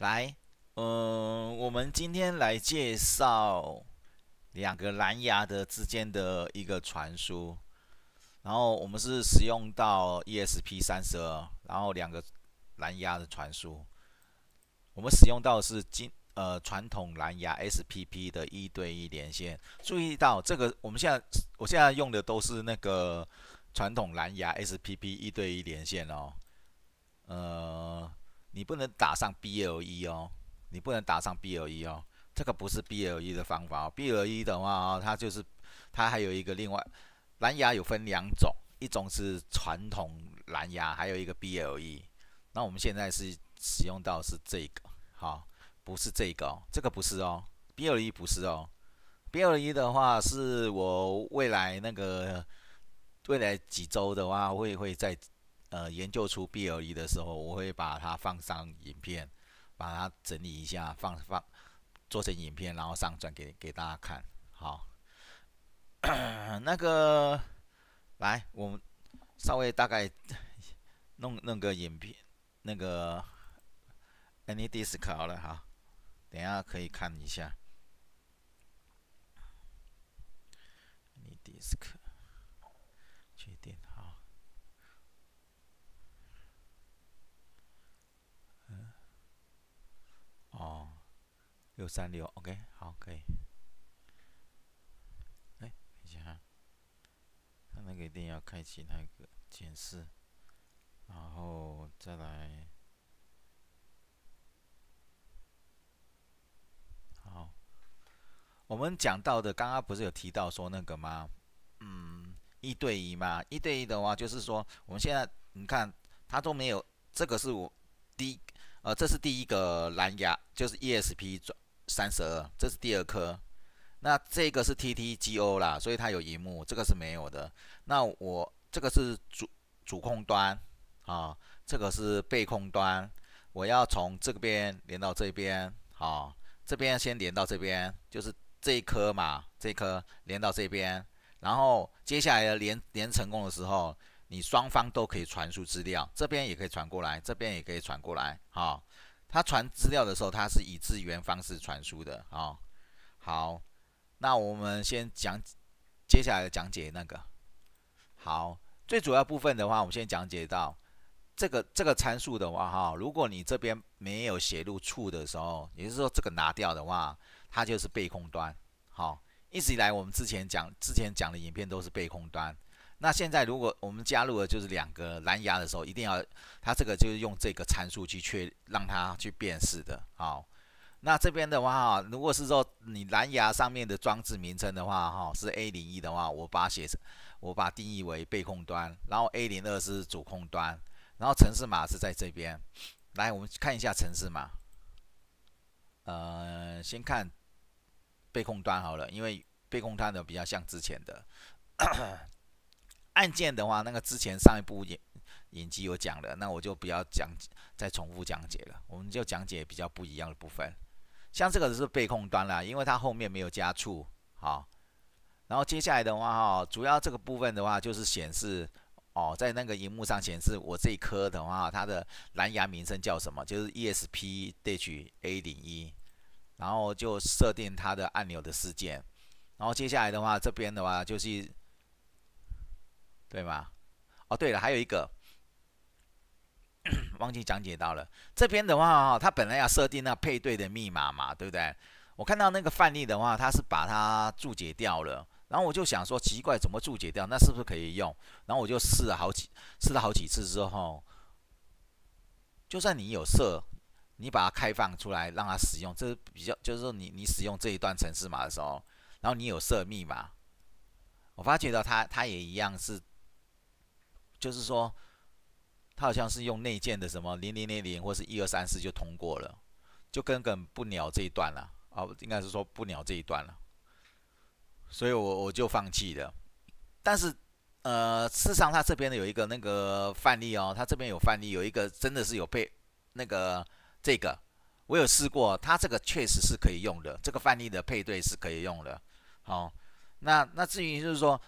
来，嗯，我们今天来介绍两个蓝牙的之间的一个传输，然后我们是使用到 ESP 三十二，然后两个蓝牙的传输，我们使用到是今呃传统蓝牙 SPP 的一对一连线。注意到这个，我们现在我现在用的都是那个传统蓝牙 SPP 一对一连线哦，呃。你不能打上 BLE 哦，你不能打上 BLE 哦，这个不是 BLE 的方法哦。BLE 的话啊，它就是它还有一个另外，蓝牙有分两种，一种是传统蓝牙，还有一个 BLE。那我们现在是使用到是这个，好，不是这个哦，这个不是哦，BLE 不是哦，BLE 的话是我未来那个未来几周的话会会在。呃，研究出 B 二 e 的时候，我会把它放上影片，把它整理一下，放放做成影片，然后上传给给大家看。好，那个，来，我们稍微大概弄弄个影片，那个 Any Disk 好了哈，等一下可以看一下 Any Disk。六三六，OK，好，可以。哎，等一下，他那个一定要开启那个显视，然后再来。好，我们讲到的，刚刚不是有提到说那个吗？嗯，一对一嘛，一对一的话，就是说，我们现在你看，他都没有，这个是我第，呃，这是第一个蓝牙，就是 ESP 转。三十二，这是第二颗，那这个是 T T G O 了，所以它有荧幕，这个是没有的。那我这个是主主控端啊，这个是被控端。我要从这边连到这边，啊，这边先连到这边，就是这一颗嘛，这颗连到这边，然后接下来连连成功的时候，你双方都可以传输资料，这边也可以传过来，这边也可以传过来，好。它传资料的时候，它是以资源方式传输的啊。好，那我们先讲接下来的讲解那个。好，最主要部分的话，我们先讲解到这个这个参数的话哈，如果你这边没有写入处的时候，也就是说这个拿掉的话，它就是被控端。好，一直以来我们之前讲之前讲的影片都是被控端。那现在如果我们加入了就是两个蓝牙的时候，一定要它这个就是用这个参数去确让它去辨识的。好，那这边的话，如果是说你蓝牙上面的装置名称的话，哈，是 A 零一的话，我把写成我把定义为被控端，然后 A 零二是主控端，然后城市码是在这边。来，我们看一下城市码。呃，先看被控端好了，因为被控端的比较像之前的。按键的话，那个之前上一部演演集有讲的，那我就不要讲，再重复讲解了。我们就讲解比较不一样的部分，像这个是被控端了，因为它后面没有加触，好。然后接下来的话，哈，主要这个部分的话就是显示，哦，在那个荧幕上显示我这一颗的话，它的蓝牙名称叫什么？就是 ESP dash A 零一，然后就设定它的按钮的事件。然后接下来的话，这边的话就是。对吗？哦，对了，还有一个 忘记讲解到了。这边的话，哈，它本来要设定那配对的密码嘛，对不对？我看到那个范例的话，它是把它注解掉了。然后我就想说，奇怪，怎么注解掉？那是不是可以用？然后我就试了好几，试了好几次之后，就算你有设，你把它开放出来让它使用，这比较就是说，你你使用这一段程式码的时候，然后你有设密码，我发觉到它，它也一样是。就是说，他好像是用内建的什么零零零零或是一二三四就通过了，就根本不鸟这一段了啊，应该是说不鸟这一段了，所以我我就放弃了。但是，呃，事实上他这边有一个那个范例哦，他这边有范例，有一个真的是有配那个这个，我有试过，他这个确实是可以用的，这个范例的配对是可以用的。好，那那至于就是说。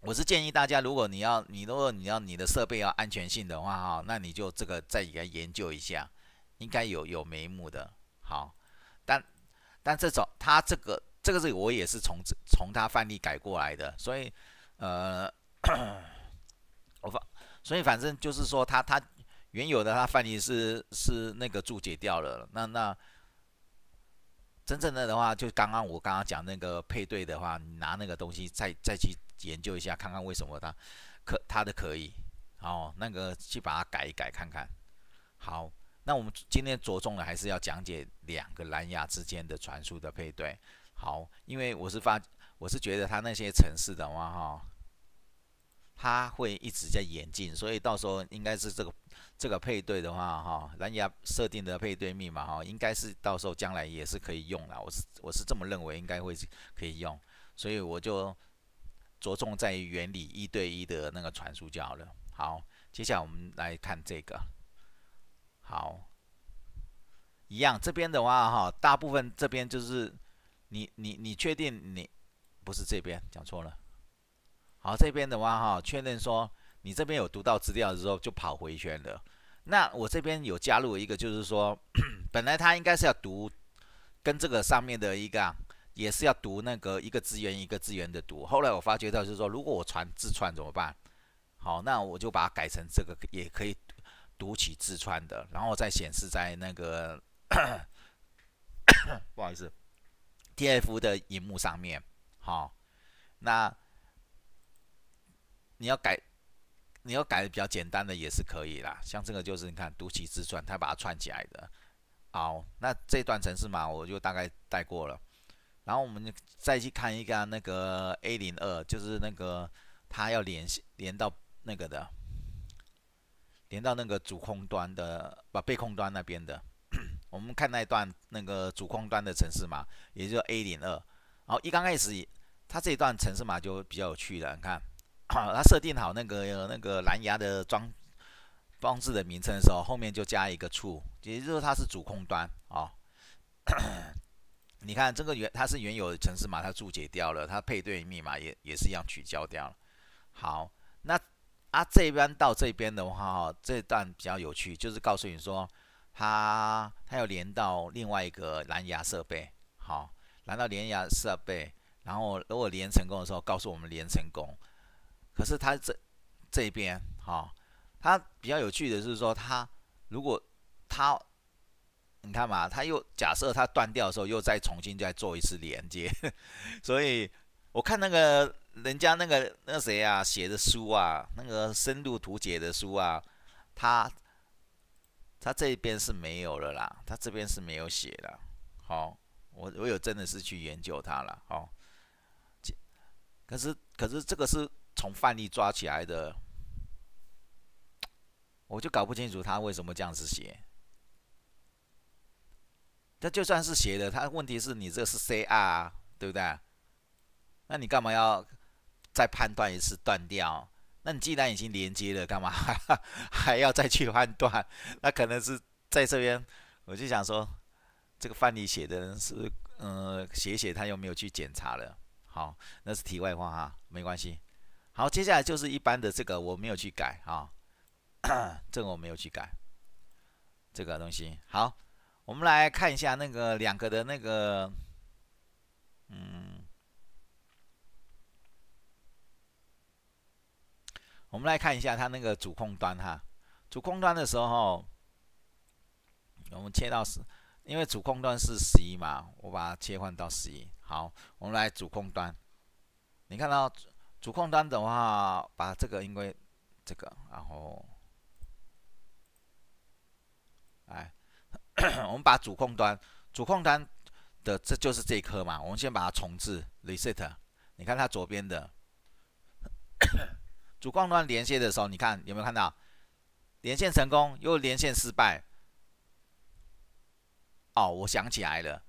我是建议大家，如果你要，你如果你要你的设备要安全性的话，哈，那你就这个再研研究一下，应该有有眉目的。好，但但这种他这个这个是我也是从从他范例改过来的，所以呃，我反所以反正就是说，他他原有的他范例是是那个注解掉了，那那。真正的的话，就刚刚我刚刚讲那个配对的话，拿那个东西再再去研究一下，看看为什么它可它的可以哦，那个去把它改一改看看。好，那我们今天着重的还是要讲解两个蓝牙之间的传输的配对。好，因为我是发我是觉得它那些城市的话哈。它会一直在演进，所以到时候应该是这个这个配对的话，哈，蓝牙设定的配对密码，哈，应该是到时候将来也是可以用了。我是我是这么认为，应该会可以用。所以我就着重在于原理一对一的那个传输就好了。好，接下来我们来看这个。好，一样，这边的话，哈，大部分这边就是你你你确定你不是这边讲错了？好，这边的话哈，确认说你这边有读到资料的时候就跑回去了。那我这边有加入一个，就是说 本来它应该是要读跟这个上面的一个，也是要读那个一个资源一个资源的读。后来我发觉到，就是说如果我传自串怎么办？好，那我就把它改成这个也可以读取自串的，然后再显示在那个 不好意思，T F 的荧幕上面。好，那。你要改，你要改比较简单的也是可以啦。像这个就是你看《读奇自传》，它把它串起来的。好，那这段程式码我就大概带过了。然后我们再去看一个那个 A 零二，就是那个它要连线连到那个的，连到那个主控端的把被控端那边的。我们看那一段那个主控端的程式码，也就是 A 零二。然后一刚开始，它这一段程式码就比较有趣了，你看。他设定好那个那个蓝牙的装装置的名称的时候，后面就加一个处，也就是说它是主控端啊。你看这个原它是原有的城市码，它注解掉了，它配对密码也也是一样取消掉了。好，那啊这边到这边的话，这段比较有趣，就是告诉你说它它要连到另外一个蓝牙设备，好，连到蓝牙设备，然后如果连成功的时候，告诉我们连成功。可是他这这边哈，他比较有趣的是说，他如果他你看嘛，他又假设他断掉的时候，又再重新再做一次连接。所以我看那个人家那个那个谁啊写的书啊，那个深度图解的书啊，他他这边是没有了啦，他这边是没有写的。好，我我有真的是去研究他了。好，可是可是这个是。从范例抓起来的，我就搞不清楚他为什么这样子写。他就算是写的，他问题是你这个是 CR 对不对？那你干嘛要再判断一次断掉？那你既然已经连接了，干嘛 还要再去判断？那可能是在这边，我就想说，这个范例写的人是嗯写写他又没有去检查了。好，那是题外话哈，没关系。好，接下来就是一般的这个我没有去改啊，这个我没有去改，这个东西。好，我们来看一下那个两个的那个，嗯，我们来看一下它那个主控端哈，主控端的时候，我们切到十，因为主控端是十一嘛，我把它切换到十一。好，我们来主控端，你看到？主控端的话，把这个，因为这个，然后，哎，我们把主控端，主控端的这就是这颗嘛，我们先把它重置，reset。你看它左边的 主控端连线的时候，你看有没有看到连线成功又连线失败？哦，我想起来了，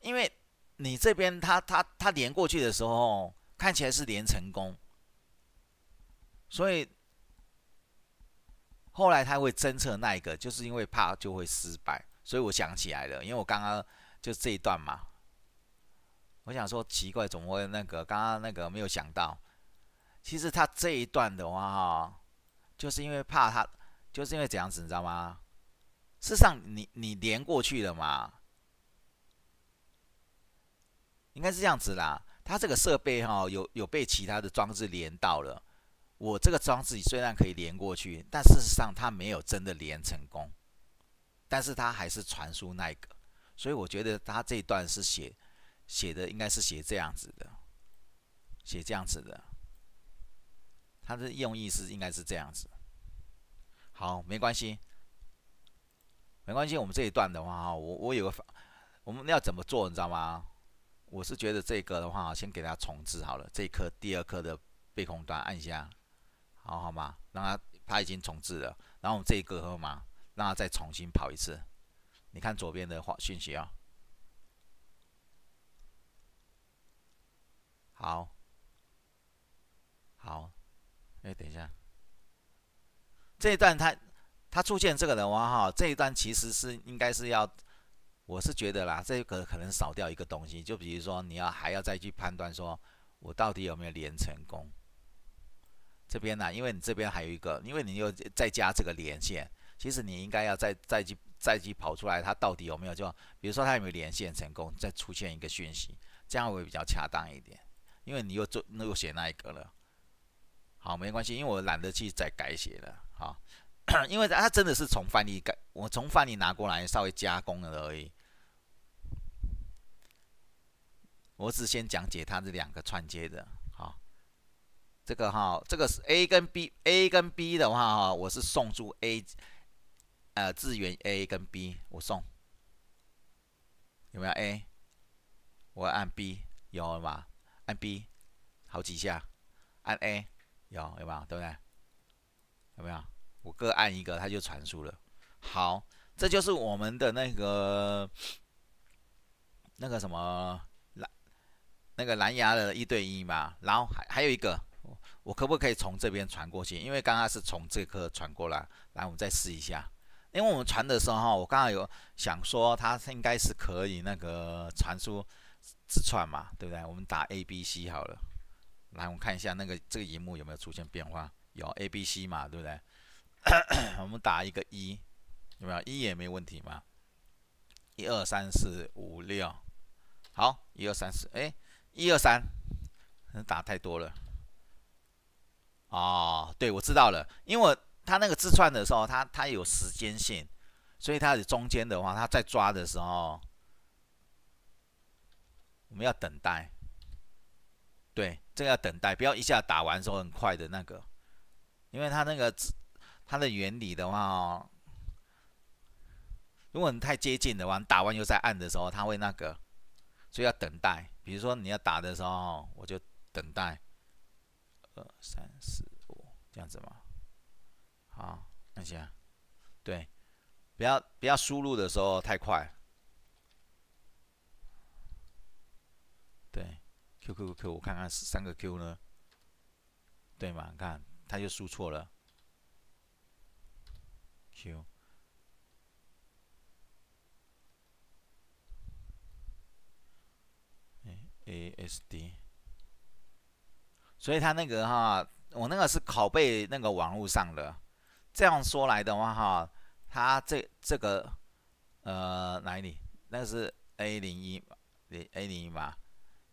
因为你这边它它它连过去的时候。看起来是连成功，所以后来他会侦测那一个，就是因为怕就会失败，所以我想起来了，因为我刚刚就这一段嘛，我想说奇怪，怎么会那个刚刚那个没有想到，其实他这一段的话哈，就是因为怕他，就是因为这样子，你知道吗？事实上，你你连过去了嘛，应该是这样子啦。它这个设备哈有有被其他的装置连到了，我这个装置虽然可以连过去，但事实上它没有真的连成功，但是它还是传输那个，所以我觉得它这一段是写写的应该是写这样子的，写这样子的，它的用意是应该是这样子。好，没关系，没关系，我们这一段的话我我有个法，我们要怎么做，你知道吗？我是觉得这个的话，先给它重置好了。这一颗、第二颗的背控端，按一下，好好吗？让它它已经重置了。然后我们这一个码，让它再重新跑一次。你看左边的话信息啊，好，好，哎，等一下，这一段它它出现这个的话哈，这一段其实是应该是要。我是觉得啦，这个可能少掉一个东西，就比如说你要还要再去判断说，我到底有没有连成功。这边呢，因为你这边还有一个，因为你又再加这个连线，其实你应该要再再去再去跑出来，它到底有没有就，比如说它有没有连线成功，再出现一个讯息，这样会比较恰当一点，因为你又做又写那一个了。好，没关系，因为我懒得去再改写了好，因为它真的是从翻译改。我从饭里拿过来，稍微加工了而已。我只先讲解它这两个串接的，好。这个哈，这个是 A 跟 B，A 跟 B 的话哈，我是送出 A，呃，资源 A 跟 B 我送。有没有 A？我按 B，有吗？按 B，好几下，按 A，有有没有？对不对？有没有？我各按一个，它就传输了。好，这就是我们的那个那个什么蓝那个蓝牙的一对一嘛。然后还还有一个，我可不可以从这边传过去？因为刚刚是从这颗传过来。来，我们再试一下。因为我们传的时候，我刚刚有想说，它应该是可以那个传输字串嘛，对不对？我们打 A B C 好了。来，我们看一下那个这个荧幕有没有出现变化？有 A B C 嘛，对不对？我们打一个一。有没有一也没问题嘛？一二三四五六，好，一二三四，哎，一二三，打太多了。哦，对，我知道了，因为他那个自串的时候，他他有时间性，所以他的中间的话，他在抓的时候，我们要等待。对，这个要等待，不要一下打完之后很快的那个，因为他那个它的原理的话哦。如果你太接近的话，你打完又在按的时候，他会那个，所以要等待。比如说你要打的时候，我就等待，二三四五这样子嘛。好，那行，对，不要不要输入的时候太快。对，Q Q Q，我看看三个 Q 呢，对吗？看，他就输错了，Q。A S D，所以他那个哈，我那个是拷贝那个网络上的。这样说来的话哈，他这这个呃哪里？那个是 A 零一对 A 零一嘛？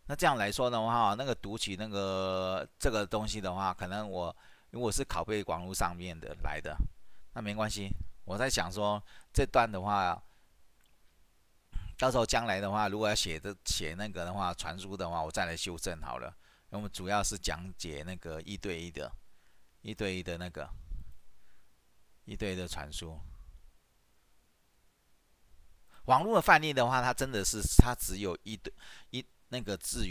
那这样来说的话那个读取那个这个东西的话，可能我如果是拷贝网络上面的来的，那没关系。我在想说这段的话。到时候将来的话，如果要写的写那个的话，传输的话，我再来修正好了。那我们主要是讲解那个一对一的，一对一的那个，一对一的传输。网络的范例的话，它真的是它只有一对一那个资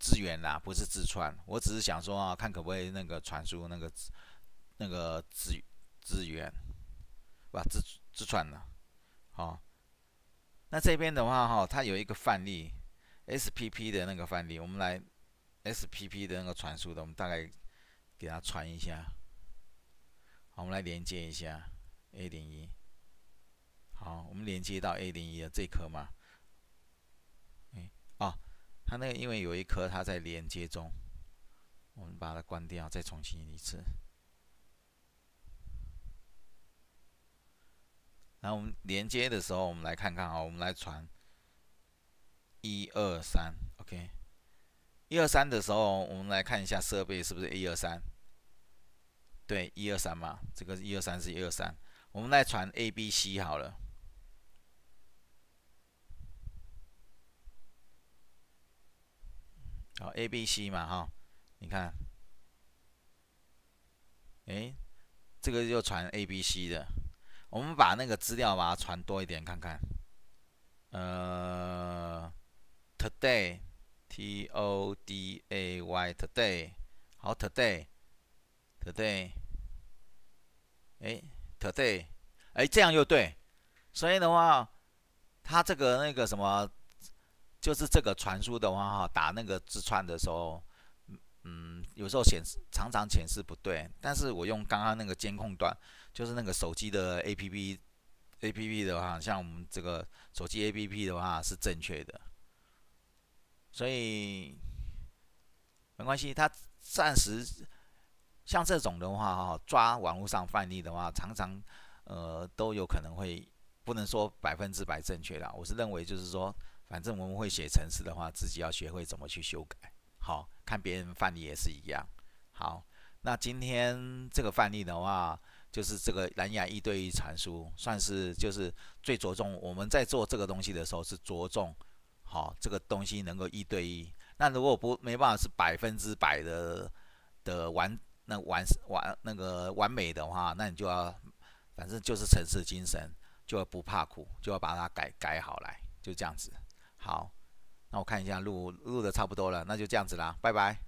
资源啦，不是自串。我只是想说啊，看可不可以那个传输那个那个资资源，哇，字自自呢、的，好。那这边的话，哈，它有一个范例，SPP 的那个范例，我们来 SPP 的那个传输的，我们大概给它传一下。好，我们来连接一下 A 零一。好，我们连接到 A 零一的这颗嘛。哎，哦，它那个因为有一颗它在连接中，我们把它关掉，再重新一次。那我们连接的时候，我们来看看啊，我们来传一二三，OK，一二三的时候，我们来看一下设备是不是一二三。对，一二三嘛，这个一二三是一二三，我们来传 A、B、C 好了。好，A、B、C 嘛，哈，你看，哎，这个又传 A、B、C 的。我们把那个资料把它传多一点看看。呃，today，t o d a y，today，好，today，today，哎，today，哎，这样又对。所以的话，它这个那个什么，就是这个传输的话哈，打那个字串的时候，嗯。有时候显示常常显示不对，但是我用刚刚那个监控端，就是那个手机的 A P P A P P 的话，像我们这个手机 A P P 的话是正确的，所以没关系。他暂时像这种的话哈，抓网络上范例的话，常常呃都有可能会不能说百分之百正确的。我是认为就是说，反正我们会写程式的话，自己要学会怎么去修改。好看别人范例也是一样。好，那今天这个范例的话，就是这个蓝牙一对一传输，算是就是最着重。我们在做这个东西的时候是着重好这个东西能够一对一。那如果不没办法是百分之百的的完那完完那个完美的话，那你就要反正就是城市精神，就要不怕苦，就要把它改改好来，就这样子。好。那我看一下录录的差不多了，那就这样子啦，拜拜。